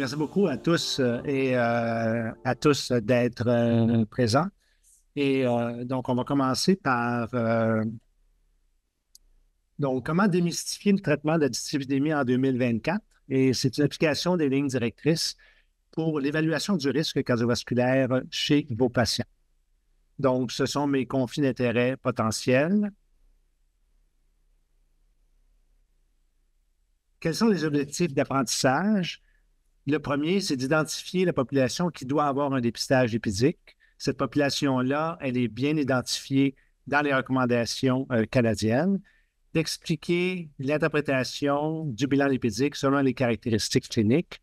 merci beaucoup à tous euh, et euh, à tous d'être euh, présents. Et donc, on va commencer par donc, comment démystifier le traitement de la en 2024. Et c'est une application des lignes directrices pour l'évaluation du risque cardiovasculaire chez vos patients. Donc, ce sont mes conflits d'intérêts potentiels. Quels sont les objectifs d'apprentissage? Le premier, c'est d'identifier la population qui doit avoir un dépistage lipidique. Cette population-là, elle est bien identifiée dans les recommandations euh, canadiennes, d'expliquer l'interprétation du bilan lipidique selon les caractéristiques cliniques,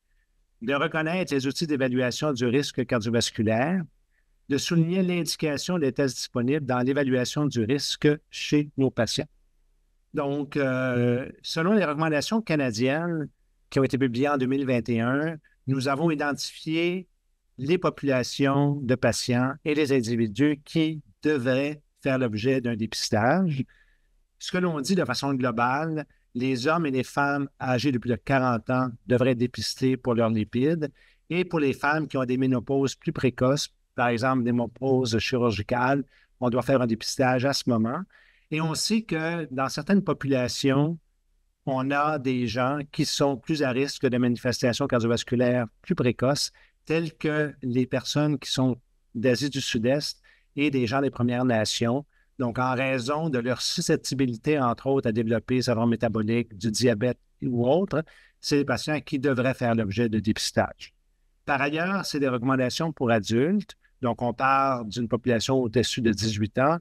de reconnaître les outils d'évaluation du risque cardiovasculaire, de souligner l'indication des tests disponibles dans l'évaluation du risque chez nos patients. Donc, euh, selon les recommandations canadiennes, qui ont été publiés en 2021, nous avons identifié les populations de patients et les individus qui devraient faire l'objet d'un dépistage. Ce que l'on dit de façon globale, les hommes et les femmes âgés de plus de 40 ans devraient être dépistés pour leurs lipides et pour les femmes qui ont des ménopauses plus précoces, par exemple des ménopauses chirurgicales, on doit faire un dépistage à ce moment. Et on sait que dans certaines populations, on a des gens qui sont plus à risque de manifestations cardiovasculaires plus précoces, telles que les personnes qui sont d'Asie du Sud-Est et des gens des Premières Nations. Donc, en raison de leur susceptibilité, entre autres, à développer syndrome métabolique, du diabète ou autre, c'est des patients qui devraient faire l'objet de dépistage. Par ailleurs, c'est des recommandations pour adultes. Donc, on part d'une population au-dessus de 18 ans.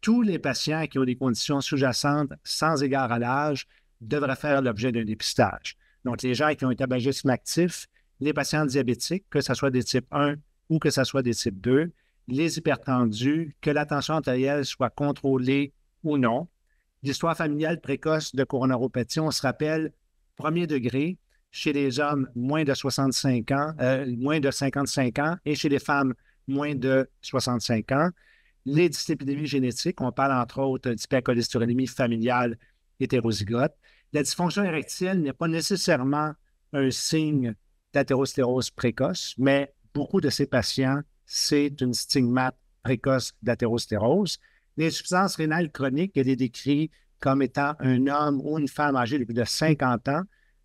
Tous les patients qui ont des conditions sous-jacentes sans égard à l'âge devraient faire l'objet d'un dépistage. Donc, les gens qui ont un tabagisme actif, les patients diabétiques, que ce soit des types 1 ou que ce soit des types 2, les hypertendus, que l'attention tension artérielle soit contrôlée ou non. L'histoire familiale précoce de coronaropathie, on se rappelle, premier degré chez les hommes moins de 65 ans, euh, moins de 55 ans et chez les femmes moins de 65 ans. Les dysépidémies génétiques, on parle entre autres d'hypercholestérolémie familiale hétérozygote la dysfonction érectile n'est pas nécessairement un signe d'athérosclérose précoce, mais beaucoup de ces patients, c'est une stigmate précoce d'athérosclérose. L'insuffisance rénale chronique, elle est décrite comme étant un homme ou une femme âgée de plus de 50 ans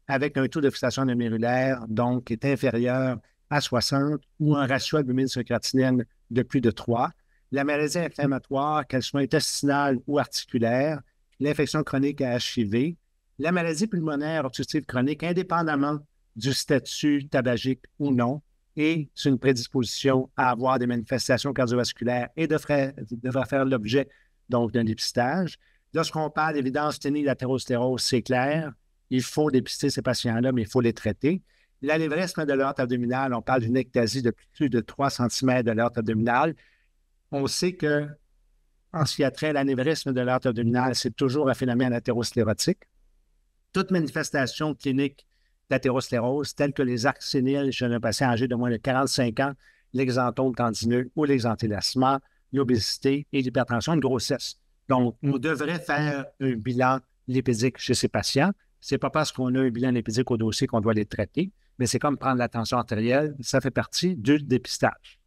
avec un taux de fixation numérulaire donc, est inférieur à 60 ou un ratio albumine sur de plus de 3. La maladie inflammatoire, qu'elle soit intestinale ou articulaire, l'infection chronique à HIV, la maladie pulmonaire obstructive chronique, indépendamment du statut tabagique ou non, est une prédisposition à avoir des manifestations cardiovasculaires et devrait, faire l'objet donc d'un dépistage. Lorsqu'on parle d'évidence ténée d'athérostérose, c'est clair, il faut dépister ces patients-là, mais il faut les traiter. L'anévrisme de l'aorte abdominale, on parle d'une ectasie de plus de 3 cm de l'aorte abdominale. On sait que, en ce qui a trait à l'anévrisme de l'aorte abdominale, c'est toujours un phénomène athérosclérotique toute manifestation clinique d'athérosclérose, telle que les arcs séniles chez un patient âgé de moins de 45 ans, l'exanthome tendineux ou l'exantélassement, l'obésité et l'hypertension une grossesse. Donc, mm. on devrait faire un bilan lipidique chez ces patients. Ce n'est pas parce qu'on a un bilan lipidique au dossier qu'on doit les traiter, mais c'est comme prendre la tension artérielle, ça fait partie du dépistage.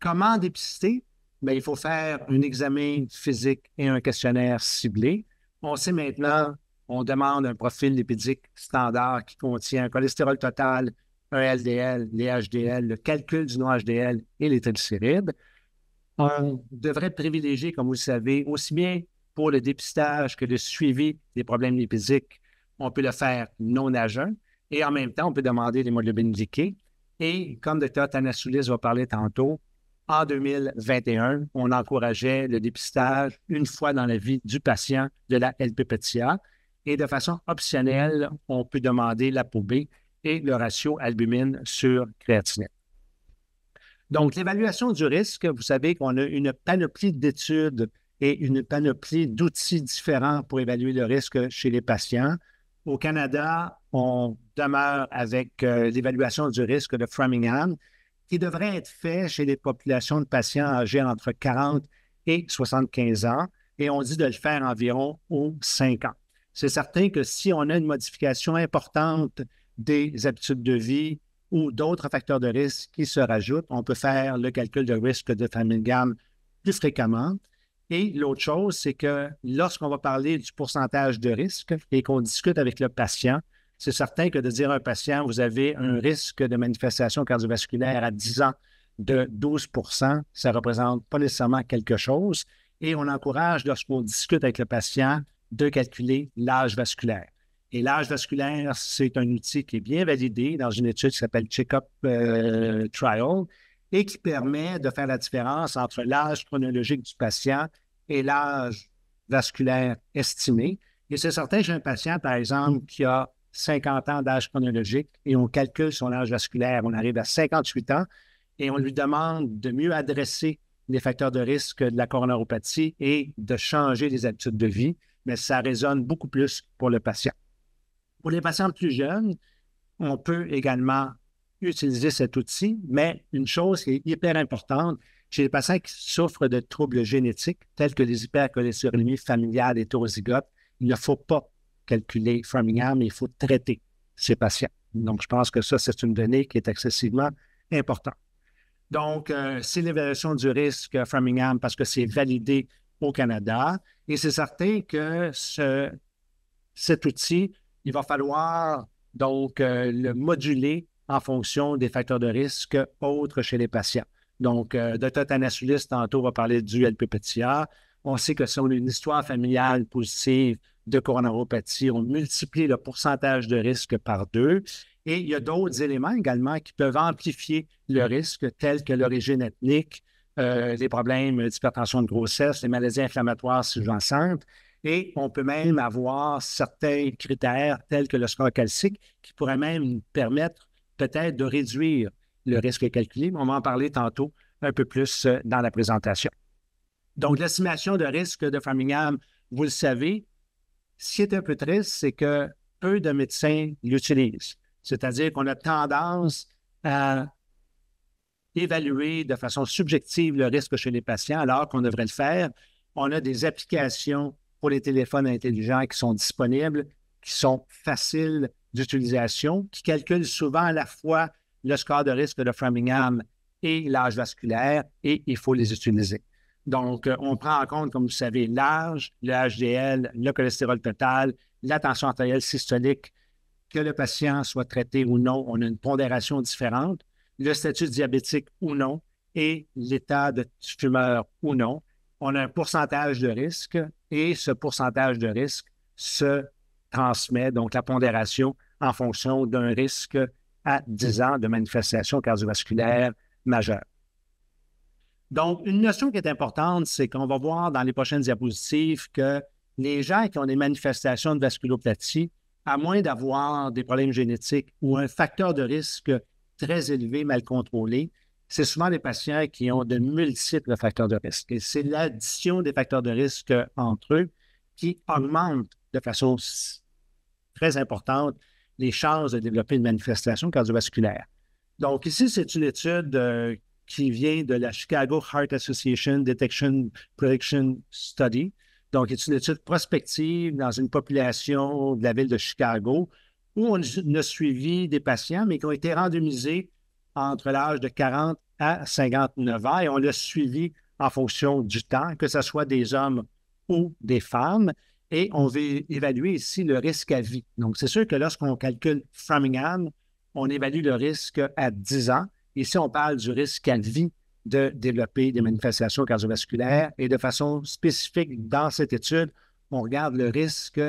Comment dépister? Bien, il faut faire un examen physique et un questionnaire ciblé. On sait maintenant on demande un profil lipidique standard qui contient un cholestérol total, un LDL, les HDL, le calcul du non-HDL et les triglycérides. On devrait privilégier, comme vous le savez, aussi bien pour le dépistage que le suivi des problèmes lipidiques, on peut le faire non agent et en même temps, on peut demander l'hémoglobine liquée. Et comme Dr. Tanasoulis va parler tantôt, en 2021, on encourageait le dépistage une fois dans la vie du patient de la LPPTIA et de façon optionnelle, on peut demander la B et le ratio albumine sur créatinine. Donc, l'évaluation du risque, vous savez qu'on a une panoplie d'études et une panoplie d'outils différents pour évaluer le risque chez les patients. Au Canada, on demeure avec euh, l'évaluation du risque de Framingham, qui devrait être fait chez les populations de patients âgés entre 40 et 75 ans, et on dit de le faire environ aux 5 ans c'est certain que si on a une modification importante des habitudes de vie ou d'autres facteurs de risque qui se rajoutent, on peut faire le calcul de risque de gamme plus fréquemment. Et l'autre chose, c'est que lorsqu'on va parler du pourcentage de risque et qu'on discute avec le patient, c'est certain que de dire à un patient, vous avez un risque de manifestation cardiovasculaire à 10 ans de 12 ça ne représente pas nécessairement quelque chose. Et on encourage, lorsqu'on discute avec le patient, de calculer l'âge vasculaire. Et l'âge vasculaire, c'est un outil qui est bien validé dans une étude qui s'appelle Check-up euh, Trial et qui permet de faire la différence entre l'âge chronologique du patient et l'âge vasculaire estimé. Et c'est certain, j'ai un patient, par exemple, qui a 50 ans d'âge chronologique et on calcule son âge vasculaire. On arrive à 58 ans et on lui demande de mieux adresser les facteurs de risque de la coronaropathie et de changer les habitudes de vie mais ça résonne beaucoup plus pour le patient. Pour les patients plus jeunes, on peut également utiliser cet outil, mais une chose qui est hyper importante chez les patients qui souffrent de troubles génétiques, tels que les hypercholestérolémies familiales et torozygotes, il ne faut pas calculer Framingham, il faut traiter ces patients. Donc, je pense que ça, c'est une donnée qui est excessivement importante. Donc, euh, c'est l'évaluation du risque euh, Framingham parce que c'est validé au Canada. Et c'est certain que cet outil, il va falloir donc euh, le moduler en fonction des facteurs de risque autres chez les patients. Donc, euh, Dr. Tanasulis, tantôt, va parler du LPPTA. On sait que si on a une histoire familiale positive de coronaropathie, on multiplie le pourcentage de risque par deux. Et il y a d'autres éléments également qui peuvent amplifier le risque, tels que l'origine ethnique, euh, des les problèmes d'hypertension de grossesse, les maladies inflammatoires sous-jacentes. Et on peut même avoir certains critères tels que le score calcique qui pourraient même permettre peut-être de réduire le risque calculé. On va en parler tantôt un peu plus euh, dans la présentation. Donc, l'estimation de risque de Framingham, vous le savez, ce qui est un peu triste, c'est que peu de médecins l'utilisent. C'est-à-dire qu'on a tendance à évaluer de façon subjective le risque chez les patients, alors qu'on devrait le faire. On a des applications pour les téléphones intelligents qui sont disponibles, qui sont faciles d'utilisation, qui calculent souvent à la fois le score de risque de Framingham et l'âge vasculaire, et il faut les utiliser. Donc, euh, on prend en compte, comme vous savez, l'âge, le HDL, le cholestérol total, la tension artérielle systolique, que le patient soit traité ou non, on a une pondération différente le statut diabétique ou non et l'état de fumeur ou non. On a un pourcentage de risque et ce pourcentage de risque se transmet, donc la pondération, en fonction d'un risque à 10 ans de manifestation cardiovasculaire majeure. Donc, une notion qui est importante, c'est qu'on va voir dans les prochaines diapositives que les gens qui ont des manifestations de vasculopathie, à moins d'avoir des problèmes génétiques ou un facteur de risque très élevés, mal contrôlés, c'est souvent les patients qui ont de multiples facteurs de risque. Et c'est l'addition des facteurs de risque entre eux qui augmente de façon très importante les chances de développer une manifestation cardiovasculaire. Donc ici, c'est une étude euh, qui vient de la Chicago Heart Association Detection Prediction Study. Donc, c'est une étude prospective dans une population de la ville de Chicago où on a suivi des patients, mais qui ont été randomisés entre l'âge de 40 à 59 ans et on l'a suivi en fonction du temps, que ce soit des hommes ou des femmes. Et on veut évaluer ici le risque à vie. Donc, c'est sûr que lorsqu'on calcule Framingham, on évalue le risque à 10 ans. Ici, on parle du risque à vie de développer des manifestations cardiovasculaires. Et de façon spécifique, dans cette étude, on regarde le risque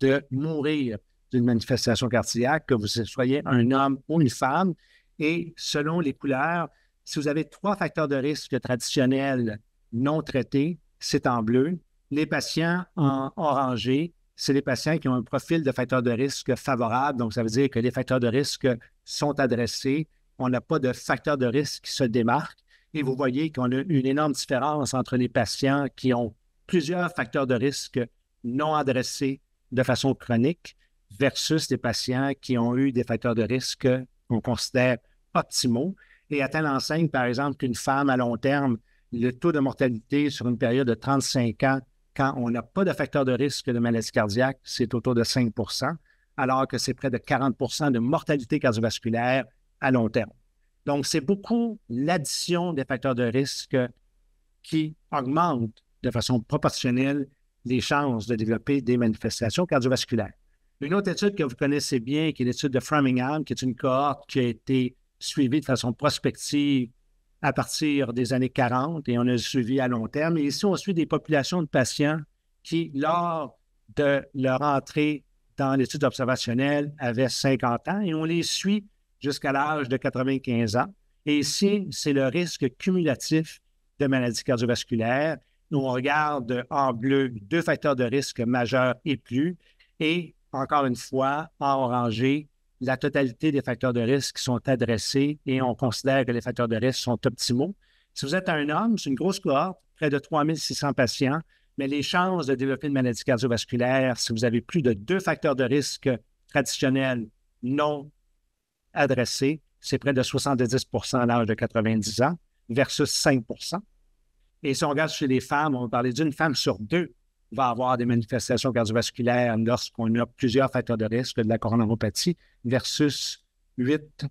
de mourir d'une manifestation cardiaque, que vous soyez un homme ou une femme. Et selon les couleurs, si vous avez trois facteurs de risque traditionnels non traités, c'est en bleu. Les patients en orangé, c'est les patients qui ont un profil de facteurs de risque favorable. Donc, ça veut dire que les facteurs de risque sont adressés. On n'a pas de facteurs de risque qui se démarquent. Et vous voyez qu'on a une énorme différence entre les patients qui ont plusieurs facteurs de risque non adressés de façon chronique versus des patients qui ont eu des facteurs de risque qu'on considère optimaux. Et à l'enseigne, enseigne, par exemple, qu'une femme à long terme, le taux de mortalité sur une période de 35 ans, quand on n'a pas de facteur de risque de maladie cardiaque, c'est autour de 5 alors que c'est près de 40 de mortalité cardiovasculaire à long terme. Donc, c'est beaucoup l'addition des facteurs de risque qui augmente de façon proportionnelle les chances de développer des manifestations cardiovasculaires. Une autre étude que vous connaissez bien, qui est l'étude de Framingham, qui est une cohorte qui a été suivie de façon prospective à partir des années 40 et on a suivi à long terme. Et ici, on suit des populations de patients qui, lors de leur entrée dans l'étude observationnelle, avaient 50 ans et on les suit jusqu'à l'âge de 95 ans. Et ici, c'est le risque cumulatif de maladies cardiovasculaires. Nous, on regarde en bleu deux facteurs de risque majeurs et plus. Et encore une fois, en orangé, la totalité des facteurs de risque sont adressés et on considère que les facteurs de risque sont optimaux. Si vous êtes un homme, c'est une grosse cohorte, près de 3600 patients, mais les chances de développer une maladie cardiovasculaire, si vous avez plus de deux facteurs de risque traditionnels non adressés, c'est près de 70 à l'âge de 90 ans versus 5 Et si on regarde chez les femmes, on va parler d'une femme sur deux va avoir des manifestations cardiovasculaires lorsqu'on a plusieurs facteurs de risque de la coronaropathie versus 8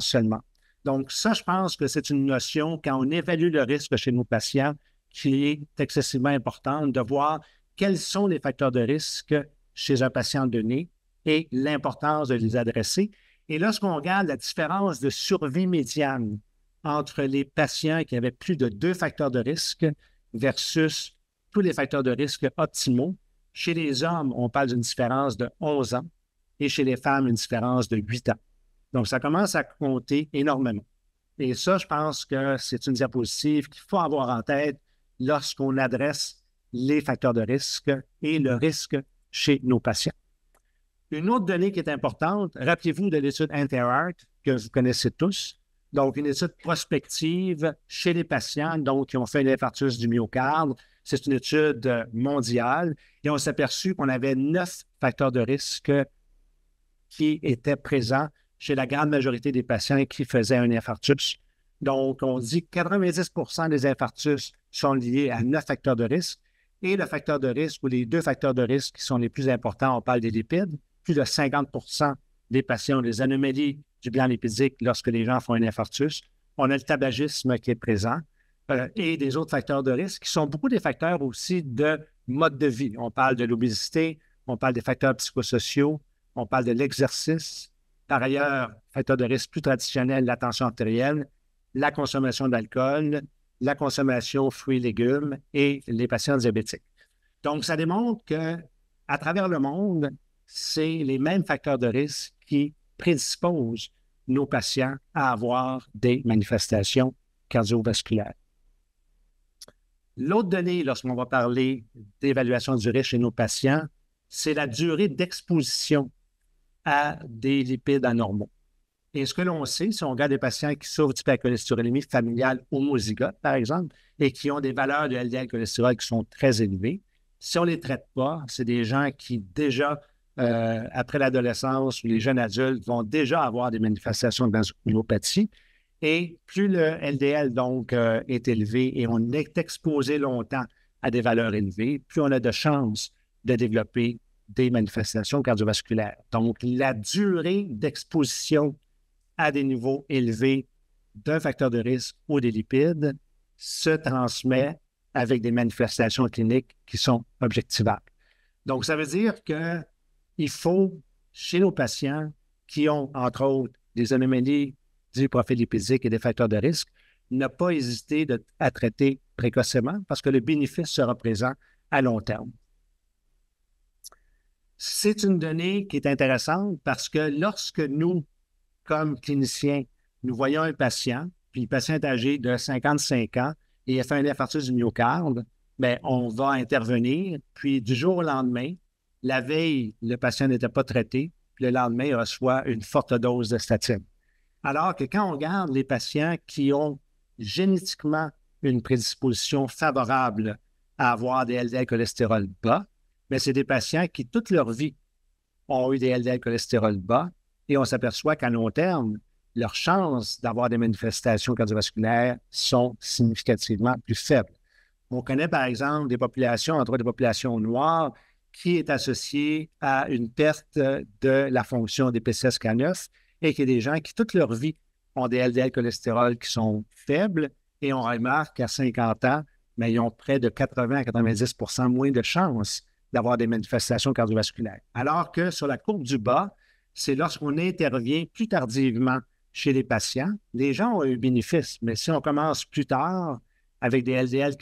seulement. Donc, ça, je pense que c'est une notion, quand on évalue le risque chez nos patients, qui est excessivement importante de voir quels sont les facteurs de risque chez un patient donné et l'importance de les adresser. Et lorsqu'on regarde la différence de survie médiane entre les patients qui avaient plus de deux facteurs de risque versus les facteurs de risque optimaux. Chez les hommes, on parle d'une différence de 11 ans et chez les femmes, une différence de 8 ans. Donc, ça commence à compter énormément. Et ça, je pense que c'est une diapositive qu'il faut avoir en tête lorsqu'on adresse les facteurs de risque et le risque chez nos patients. Une autre donnée qui est importante, rappelez-vous de l'étude InterArt que vous connaissez tous. Donc, une étude prospective chez les patients donc, qui ont fait l'infarctus du myocarde c'est une étude euh, mondiale et on s'est aperçu qu'on avait neuf facteurs de risque qui étaient présents chez la grande majorité des patients qui faisaient un infarctus. Donc, on dit que 90 des infarctus sont liés à neuf facteurs de risque. Et le facteur de risque, ou les deux facteurs de risque qui sont les plus importants, on parle des lipides. Plus de 50 des patients ont des anomalies du gland lipidique lorsque les gens font un infarctus. On a le tabagisme qui est présent. Euh, et des autres facteurs de risque, qui sont beaucoup des facteurs aussi de mode de vie. On parle de l'obésité, on parle des facteurs psychosociaux, on parle de l'exercice. Par ailleurs, facteurs de risque plus traditionnels, la tension artérielle, la consommation d'alcool, la consommation fruits et légumes et les patients diabétiques. Donc, ça démontre que à travers le monde, c'est les mêmes facteurs de risque qui prédisposent nos patients à avoir des manifestations cardiovasculaires. L'autre donnée, lorsqu'on va parler d'évaluation du risque chez nos patients, c'est la durée d'exposition à des lipides anormaux. Et ce que l'on sait, si on regarde des patients qui souffrent d'hypercholestérolémie familiale homozygote, par exemple, et qui ont des valeurs de LDL cholestérol qui sont très élevées, si on ne les traite pas, c'est des gens qui déjà, euh, après l'adolescence ou les jeunes adultes, vont déjà avoir des manifestations de vasculopathie. Et plus le LDL, donc, euh, est élevé et on est exposé longtemps à des valeurs élevées, plus on a de chances de développer des manifestations cardiovasculaires. Donc, la durée d'exposition à des niveaux élevés d'un facteur de risque ou des lipides se transmet avec des manifestations cliniques qui sont objectivables. Donc, ça veut dire qu'il faut, chez nos patients qui ont, entre autres, des anomalies du profil lipidique et des facteurs de risque, ne pas hésiter à traiter précocement parce que le bénéfice sera présent à long terme. C'est une donnée qui est intéressante parce que lorsque nous, comme cliniciens, nous voyons un patient, puis le patient est âgé de 55 ans et a fait un infarctus du myocarde, bien, on va intervenir, puis du jour au lendemain, la veille, le patient n'était pas traité, puis le lendemain, il reçoit une forte dose de statine. Alors que quand on regarde les patients qui ont génétiquement une prédisposition favorable à avoir des LDL cholestérol bas, mais ben, c'est des patients qui, toute leur vie, ont eu des LDL cholestérol bas et on s'aperçoit qu'à long terme, leurs chances d'avoir des manifestations cardiovasculaires sont significativement plus faibles. On connaît par exemple des populations, entre autres des populations noires, qui est associée à une perte de la fonction des PCSK9 et qu'il y a des gens qui, toute leur vie, ont des LDL cholestérol qui sont faibles et on remarque qu'à 50 ans, mais ils ont près de 80 à 90 moins de chances d'avoir des manifestations cardiovasculaires. Alors que sur la courbe du bas, c'est lorsqu'on intervient plus tardivement chez les patients. Les gens ont eu bénéfice, mais si on commence plus tard avec des LDL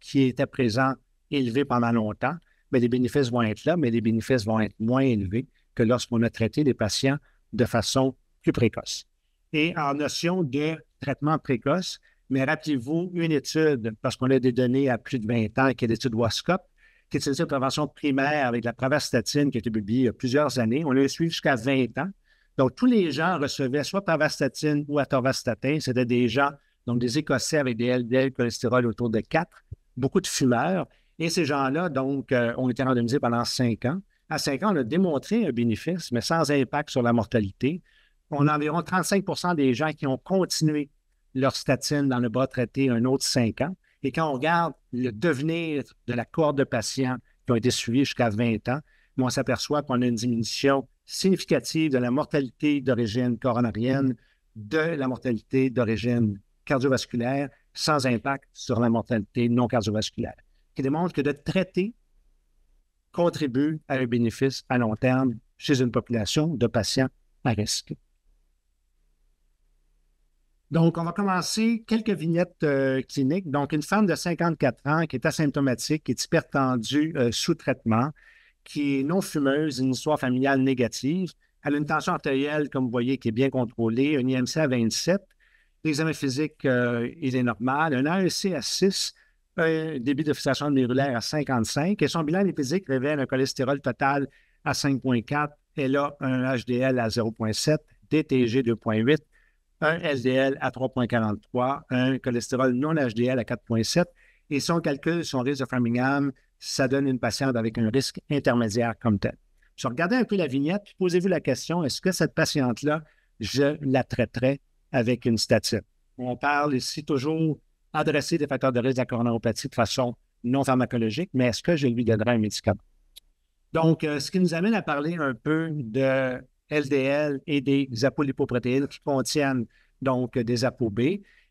qui, étaient présents élevés pendant longtemps, mais les bénéfices vont être là, mais les bénéfices vont être moins élevés que lorsqu'on a traité les patients de façon plus précoce. Et en notion de traitement précoce, mais rappelez-vous une étude, parce qu'on a des données à plus de 20 ans, qui est l'étude WASCOP, qui est une prévention primaire avec la pravastatine qui a été publiée il y a plusieurs années. On l'a suivi jusqu'à 20 ans. Donc, tous les gens recevaient soit pravastatine ou atorvastatin. C'était des gens, donc des Écossais avec des LDL cholestérol autour de 4, beaucoup de fumeurs. Et ces gens-là, donc, euh, ont été randomisés pendant 5 ans. À 5 ans, on a démontré un bénéfice, mais sans impact sur la mortalité on a environ 35 des gens qui ont continué leur statine dans le bas traité un autre 5 ans. Et quand on regarde le devenir de la cohorte de patients qui ont été suivis jusqu'à 20 ans, on s'aperçoit qu'on a une diminution significative de la mortalité d'origine coronarienne, de la mortalité d'origine cardiovasculaire, sans impact sur la mortalité non cardiovasculaire, qui démontre que de traiter contribue à un bénéfice à long terme chez une population de patients à risque. Donc, on va commencer quelques vignettes euh, cliniques. Donc, une femme de 54 ans qui est asymptomatique, qui est hypertendue euh, sous traitement, qui est non fumeuse, une histoire familiale négative. Elle a une tension artérielle, comme vous voyez, qui est bien contrôlée, un IMC à 27. L'examen physique, euh, il est normal. Un AEC à 6, un débit de fixation médulaire à 55. Et son bilan physique révèle un cholestérol total à 5,4. Elle a un HDL à 0,7, DTG 2,8 un SDL à 3,43, un cholestérol non HDL à 4,7. Et si on calcule son risque de Framingham, ça donne une patiente avec un risque intermédiaire comme tel. Je regardez un peu la vignette, posez-vous la question, est-ce que cette patiente-là, je la traiterai avec une statine? On parle ici toujours adresser des facteurs de risque de la de façon non pharmacologique, mais est-ce que je lui donnerai un médicament? Donc, euh, ce qui nous amène à parler un peu de LDL et des apolipoprotéines qui contiennent donc des ApoB.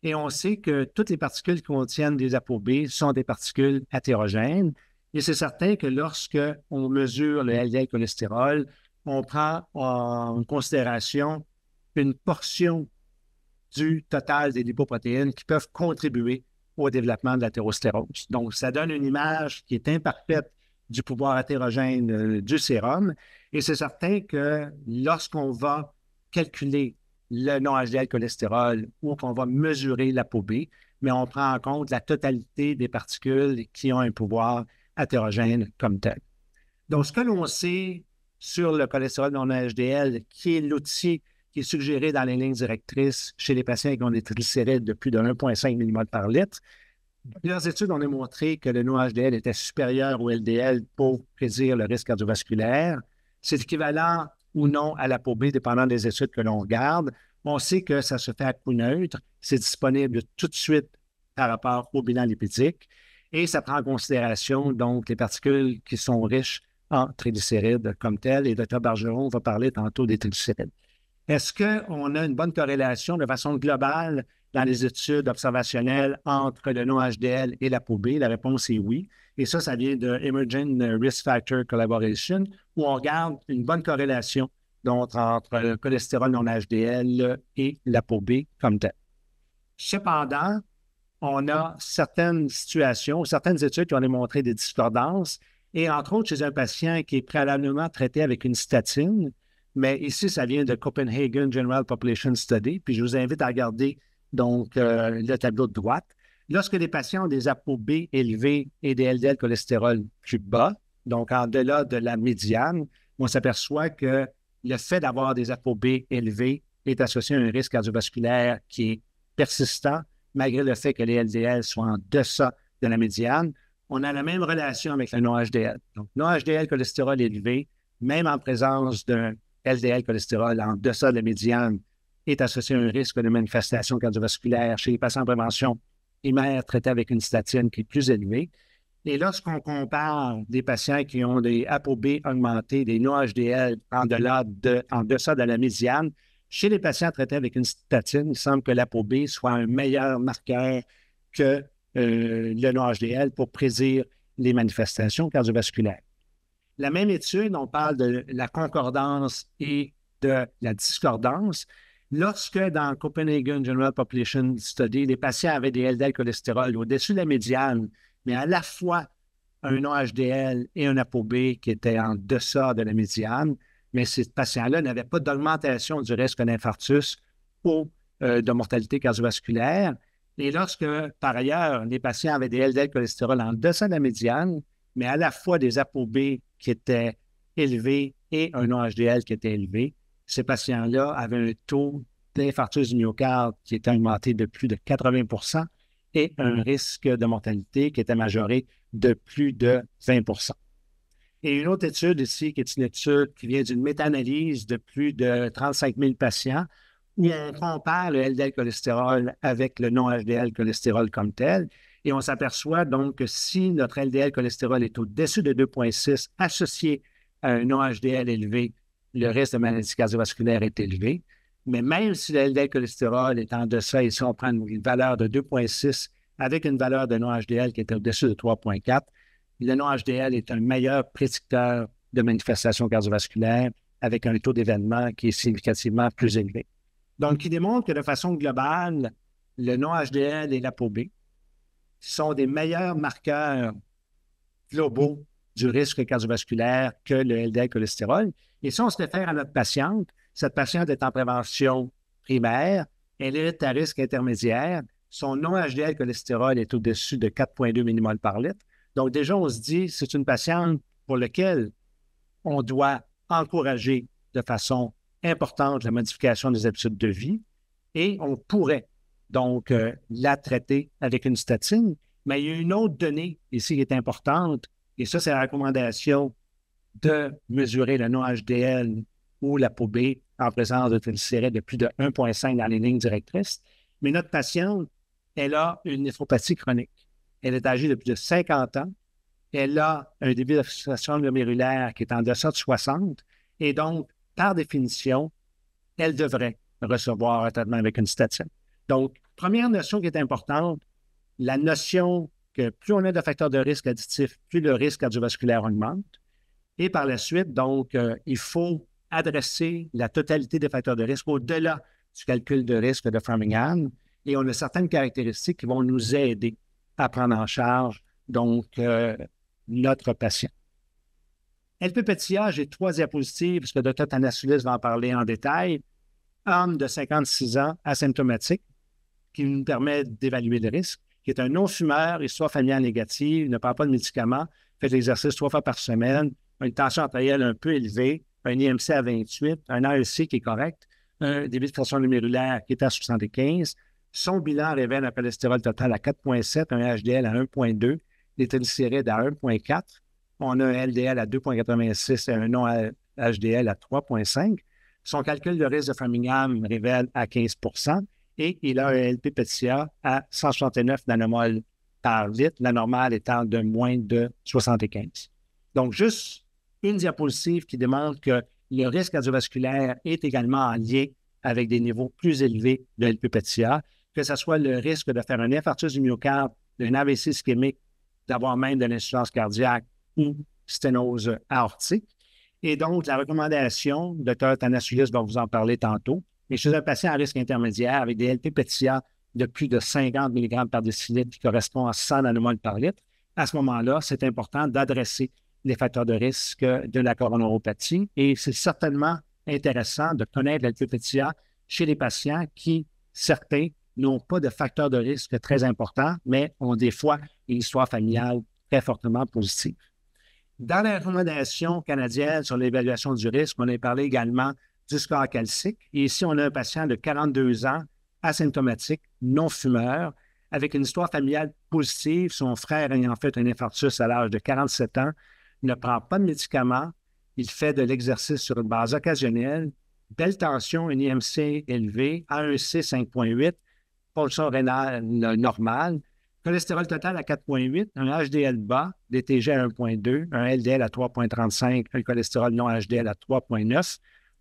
Et on sait que toutes les particules qui contiennent des ApoB sont des particules hétérogènes. Et c'est certain que lorsque on mesure le LDL cholestérol, on prend en considération une portion du total des lipoprotéines qui peuvent contribuer au développement de l'athérosclérose. Donc, ça donne une image qui est imparfaite du pouvoir hétérogène euh, du sérum et c'est certain que lorsqu'on va calculer le non-HDL cholestérol ou qu'on va mesurer la B, mais on prend en compte la totalité des particules qui ont un pouvoir hétérogène comme tel. Donc, ce que l'on sait sur le cholestérol non-HDL, qui est l'outil qui est suggéré dans les lignes directrices chez les patients qui ont des triglycérides de plus de 1,5 mm par litre, plusieurs études ont démontré que le non-HDL était supérieur au LDL pour prédire le risque cardiovasculaire. C'est équivalent ou non à la peau B, dépendant des études que l'on regarde. On sait que ça se fait à coût neutre. C'est disponible tout de suite par rapport au bilan lipidique. Et ça prend en considération, donc, les particules qui sont riches en triglycérides comme telles. Et Dr. Bargeron va parler tantôt des triglycérides. Est-ce qu'on a une bonne corrélation de façon globale dans les études observationnelles entre le non-HDL et la peau B? La réponse est oui. Et ça, ça vient de Emerging Risk Factor Collaboration, où on regarde une bonne corrélation entre le cholestérol non HDL et la peau B comme tel. Cependant, on a certaines situations, certaines études qui ont démontré des discordances, et entre autres chez un patient qui est préalablement traité avec une statine, mais ici, ça vient de Copenhagen General Population Study, puis je vous invite à regarder donc euh, le tableau de droite. Lorsque les patients ont des APOB élevés et des LDL cholestérol plus bas, donc en delà de la médiane, on s'aperçoit que le fait d'avoir des APOB élevés est associé à un risque cardiovasculaire qui est persistant, malgré le fait que les LDL soient en deçà de la médiane. On a la même relation avec le non-HDL. Donc, non-HDL cholestérol élevé, même en présence d'un LDL cholestérol en deçà de la médiane, est associé à un risque de manifestation cardiovasculaire chez les patients en prévention et mère traité avec une statine qui est plus élevée. Et lorsqu'on compare des patients qui ont des ApoB augmentés, des NoHDL en, en deçà de la médiane, chez les patients traités avec une statine, il semble que l'ApoB soit un meilleur marqueur que euh, le le hdl pour prédire les manifestations cardiovasculaires. La même étude, on parle de la concordance et de la discordance. Lorsque dans Copenhagen General Population Study, les patients avaient des LDL cholestérol au-dessus de la médiane, mais à la fois un HDL et un ApoB qui étaient en deçà de la médiane, mais ces patients-là n'avaient pas d'augmentation du risque d'infarctus ou euh, de mortalité cardiovasculaire. Et lorsque, par ailleurs, les patients avaient des LDL cholestérol en deçà de la médiane, mais à la fois des ApoB qui étaient élevés et un OHDL qui était élevé, ces patients-là avaient un taux d'infarctus du myocarde qui était augmenté de plus de 80 et un risque de mortalité qui était majoré de plus de 20 Et une autre étude ici, qui est une étude qui vient d'une méta-analyse de plus de 35 000 patients, où on compare le LDL cholestérol avec le non-HDL cholestérol comme tel. Et on s'aperçoit donc que si notre LDL cholestérol est au-dessus de 2,6 associé à un non-HDL élevé, le risque de maladie cardiovasculaire est élevé. Mais même si le LDL cholestérol est en deçà, si on prend une valeur de 2,6 avec une valeur de non-HDL qui est au-dessus de 3,4, le non-HDL est un meilleur prédicteur de manifestations cardiovasculaires avec un taux d'événement qui est significativement plus élevé. Donc, qui démontre que de façon globale, le non-HDL et POB sont des meilleurs marqueurs globaux du risque cardiovasculaire que le LDL cholestérol. Et si on se réfère à notre patiente, cette patiente est en prévention primaire, elle est à risque intermédiaire, son non-HDL cholestérol est au-dessus de 4,2 mmol par litre. Donc, déjà, on se dit, que c'est une patiente pour laquelle on doit encourager de façon importante la modification des habitudes de vie et on pourrait donc euh, la traiter avec une statine. Mais il y a une autre donnée ici qui est importante, et ça, c'est la recommandation de mesurer le non-HDL ou la peau B en présence de triglycérides de plus de 1,5 dans les lignes directrices. Mais notre patiente, elle a une néphropathie chronique. Elle est âgée de plus de 50 ans. Elle a un débit de glomérulaire qui est en deçà de 60. Et donc, par définition, elle devrait recevoir un traitement avec une statine. Donc, première notion qui est importante, la notion que plus on a de facteurs de risque additifs, plus le risque cardiovasculaire augmente. Et par la suite, donc, euh, il faut adresser la totalité des facteurs de risque au-delà du calcul de risque de Framingham. Et on a certaines caractéristiques qui vont nous aider à prendre en charge, donc, euh, notre patient. LPPTIA j'ai trois diapositives, parce que Dr. Tanasulis va en parler en détail. Homme de 56 ans, asymptomatique, qui nous permet d'évaluer le risque, qui est un non-fumeur, histoire familiale négative, ne prend pas de médicaments, fait de l'exercice trois fois par semaine, une tension artérielle un peu élevée, un IMC e à 28, un AEC qui est correct, un débit de pression numérulaire qui est à 75, son bilan révèle un cholestérol total à 4,7, un HDL à 1,2, des triglycérides à 1,4, on a un LDL à 2,86 et un non HDL à 3,5. Son calcul de risque de Framingham révèle à 15 et il a un LP à 169 nanomoles par litre, la normale étant de moins de 75. Donc, juste une diapositive qui demande que le risque cardiovasculaire est également lié avec des niveaux plus élevés de LPPTA, que ce soit le risque de faire un infarctus du myocarde, d'un AVC ischémique, d'avoir même de l'insuffisance cardiaque ou sténose aortique. Et donc, la recommandation, Dr. Tanasulis va vous en parler tantôt, mais chez un patient à risque intermédiaire avec des LPPTA de plus de 50 mg par décilitre qui correspond à 100 nanomoles par litre, à ce moment-là, c'est important d'adresser les facteurs de risque de la coronaropathie. Et c'est certainement intéressant de connaître la chez les patients qui, certains, n'ont pas de facteurs de risque très importants, mais ont des fois une histoire familiale très fortement positive. Dans la recommandation canadienne sur l'évaluation du risque, on a parlé également du score calcique. Et ici, on a un patient de 42 ans, asymptomatique, non fumeur, avec une histoire familiale positive, son frère ayant fait un infarctus à l'âge de 47 ans ne prend pas de médicaments, il fait de l'exercice sur une base occasionnelle, belle tension, un IMC élevé, A1C 5.8, pulsion rénale normale, cholestérol total à 4.8, un HDL bas, DTG à 1.2, un LDL à 3.35, un cholestérol non HDL à 3.9.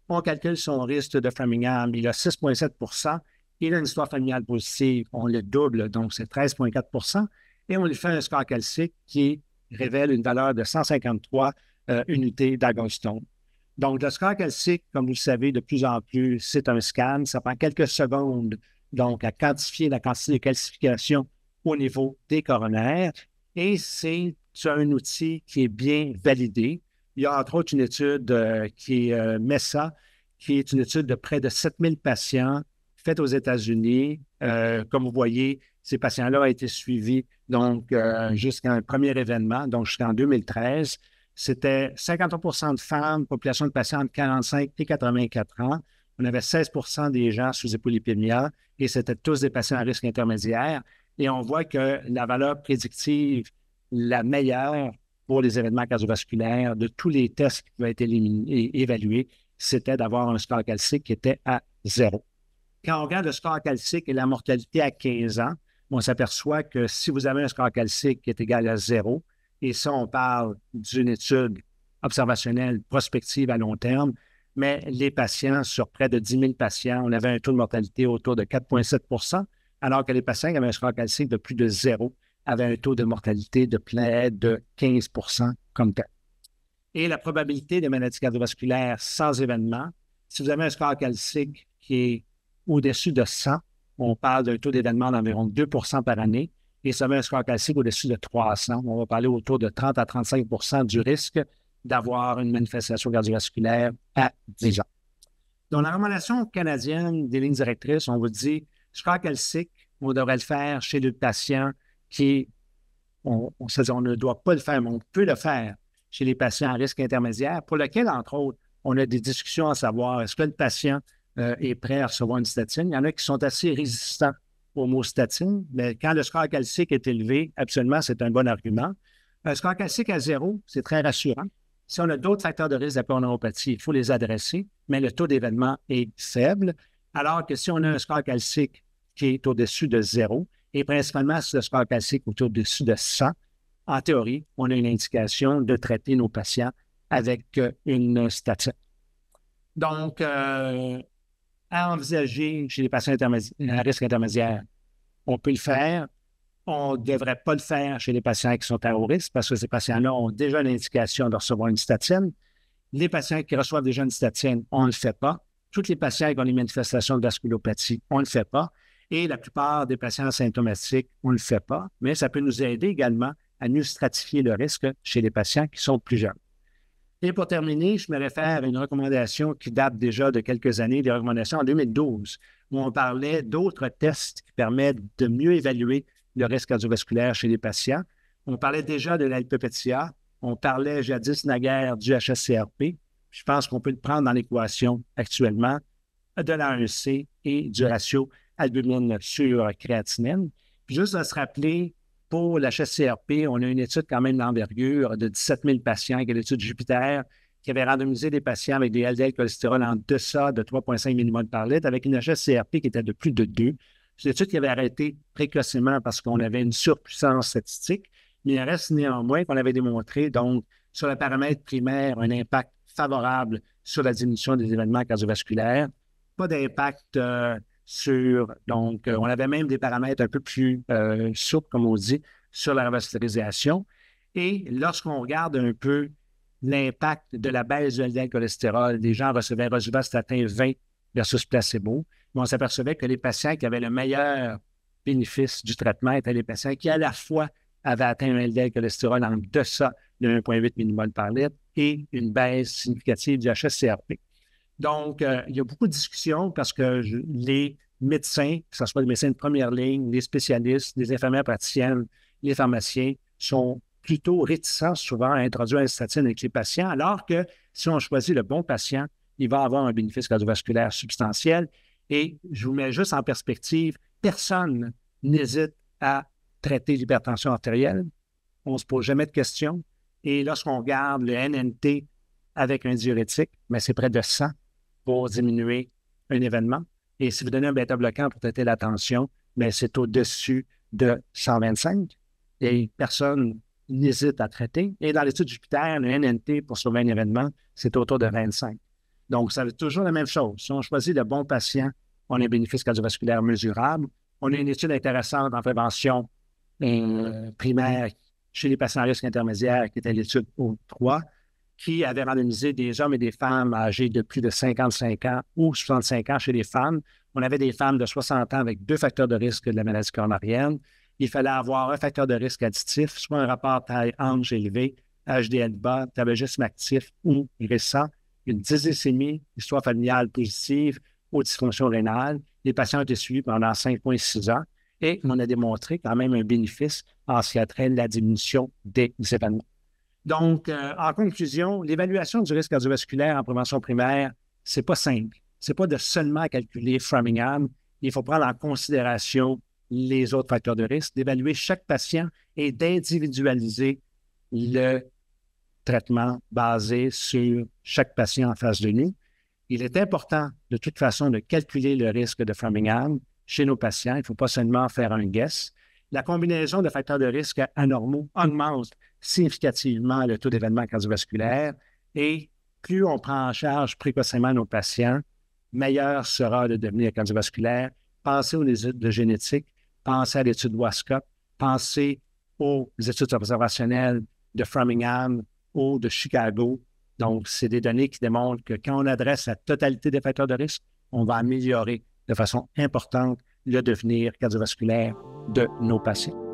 On calcule son risque de Framingham, il a 6.7 il a une histoire familiale positive, on le double, donc c'est 13,4 et on lui fait un score calcique qui est révèle une valeur de 153 euh, unités d'Agostone. Donc, le score calcique, comme vous le savez, de plus en plus, c'est un scan. Ça prend quelques secondes, donc, à quantifier la quantité de calcification au niveau des coronaires. Et c'est un outil qui est bien validé. Il y a entre autres une étude euh, qui est ça, euh, qui est une étude de près de 7000 patients faite aux États-Unis. comme vous voyez, ces patients-là ont été suivis donc euh, jusqu'à un premier événement, donc jusqu'en 2013. C'était 53 de femmes, population de patients entre 45 et 84 ans. On avait 16 des gens sous hypolipémia et c'était tous des patients à risque intermédiaire. Et on voit que la valeur prédictive la meilleure pour les événements cardiovasculaires de tous les tests qui ont été évalués, c'était d'avoir un score calcique qui était à zéro. Quand on regarde le score calcique et la mortalité à 15 ans, on s'aperçoit que si vous avez un score calcique qui est égal à zéro, et ça, on parle d'une étude observationnelle prospective à long terme, mais les patients, sur près de 10 000 patients, on avait un taux de mortalité autour de 4,7 alors que les patients qui avaient un score calcique de plus de zéro avaient un taux de mortalité de près de 15 comme tel. Et la probabilité de maladies cardiovasculaires sans événement, si vous avez un score calcique qui est au-dessus de 100, on parle d'un taux d'événement d'environ 2 par année et ça met un score classique au-dessus de 300. On va parler autour de 30 à 35 du risque d'avoir une manifestation cardiovasculaire à 10 ans. Dans la recommandation canadienne des lignes directrices, on vous dit score calcique, on devrait le faire chez le patient qui, on, on ne doit pas le faire, mais on peut le faire chez les patients à risque intermédiaire, pour lequel, entre autres, on a des discussions à savoir est-ce que le patient euh, est prêt à recevoir une statine. Il y en a qui sont assez résistants au mot statine, mais quand le score calcique est élevé, absolument, c'est un bon argument. Un score calcique à zéro, c'est très rassurant. Si on a d'autres facteurs de risque d'apport il faut les adresser, mais le taux d'événement est faible. Alors que si on a un score calcique qui est au-dessus de zéro, et principalement si le score calcique est au-dessus de 100, en théorie, on a une indication de traiter nos patients avec euh, une statine. Donc, euh, à envisager chez les patients mm-hmm. à risque intermédiaire. On peut le faire. On ne devrait pas le faire chez les patients qui sont à haut risque parce que ces patients-là ont déjà l'indication de recevoir une statine. Les patients qui reçoivent déjà une statine, on ne le fait pas. Tous les patients qui ont des manifestations de vasculopathie, on ne le fait pas. Et la plupart des patients asymptomatiques, on ne le fait pas. Mais ça peut nous aider également à mieux stratifier le risque chez les patients qui sont plus jeunes. Et pour terminer, je me réfère à une recommandation qui date déjà de quelques années, des recommandations en 2012, où on parlait d'autres tests qui permettent de mieux évaluer le risque cardiovasculaire chez les patients. On parlait déjà de l'alpopétia, on parlait jadis naguère du HSCRP. Je pense qu'on peut le prendre dans l'équation actuellement de l'A1C et du ratio albumine sur créatinine. juste à se rappeler pour la on a une étude quand même d'envergure de 17 000 patients, qui est l'étude Jupiter, qui avait randomisé des patients avec des LDL cholestérol en deçà de 3,5 mm par litre, avec une HSCRP qui était de plus de 2. C'est une étude qui avait arrêté précocement parce qu'on avait une surpuissance statistique, mais il reste néanmoins qu'on avait démontré, donc, sur le paramètre primaire, un impact favorable sur la diminution des événements cardiovasculaires, pas d'impact euh, sur, donc, euh, on avait même des paramètres un peu plus euh, souples, comme on dit, sur la revascularisation. Et lorsqu'on regarde un peu l'impact de la baisse de LDL cholestérol, les gens recevaient atteint 20 versus placebo, mais on s'apercevait que les patients qui avaient le meilleur bénéfice du traitement étaient les patients qui, à la fois, avaient atteint un LDL cholestérol en deçà de 1,8 mmol par litre et une baisse significative du HSCRP. Donc, euh, il y a beaucoup de discussions parce que les médecins, que ce soit les médecins de première ligne, les spécialistes, les infirmières praticiennes, les pharmaciens, sont plutôt réticents souvent à introduire un statine avec les patients, alors que si on choisit le bon patient, il va avoir un bénéfice cardiovasculaire substantiel. Et je vous mets juste en perspective, personne n'hésite à traiter l'hypertension artérielle. On ne se pose jamais de questions. Et lorsqu'on regarde le NNT avec un diurétique, mais c'est près de 100 pour diminuer un événement. Et si vous donnez un bêta-bloquant pour traiter l'attention, mais ben, c'est au-dessus de 125 et personne n'hésite à traiter. Et dans l'étude Jupiter, le NNT pour sauver un événement, c'est autour de 25. Donc, ça veut toujours la même chose. Si on choisit le bon patient, on a un bénéfice cardiovasculaire mesurable. On a une étude intéressante en prévention euh, primaire chez les patients à risque intermédiaire, qui était l'étude O3, qui avait randomisé des hommes et des femmes âgés de plus de 55 ans ou 65 ans chez les femmes. On avait des femmes de 60 ans avec deux facteurs de risque de la maladie coronarienne. Il fallait avoir un facteur de risque additif, soit un rapport taille-ange élevé, HDL bas, tabagisme actif ou récent, une dysécémie, histoire familiale positive ou dysfonction rénale. Les patients étaient suivis pendant 5,6 ans et on a démontré quand même un bénéfice en ce qui a trait la diminution des événements donc, euh, en conclusion, l'évaluation du risque cardiovasculaire en prévention primaire, c'est pas simple. n'est pas de seulement calculer Framingham. Il faut prendre en considération les autres facteurs de risque, d'évaluer chaque patient et d'individualiser le traitement basé sur chaque patient en face de nous. Il est important, de toute façon, de calculer le risque de Framingham chez nos patients. Il ne faut pas seulement faire un guess. La combinaison de facteurs de risque anormaux augmente significativement le taux d'événements cardiovasculaires et plus on prend en charge précocement nos patients, meilleur sera le devenir cardiovasculaire. Pensez aux études de génétique, pensez à l'étude WASCOP, pensez aux études observationnelles de Framingham ou de Chicago. Donc, c'est des données qui démontrent que quand on adresse la totalité des facteurs de risque, on va améliorer de façon importante le devenir cardiovasculaire de nos patients.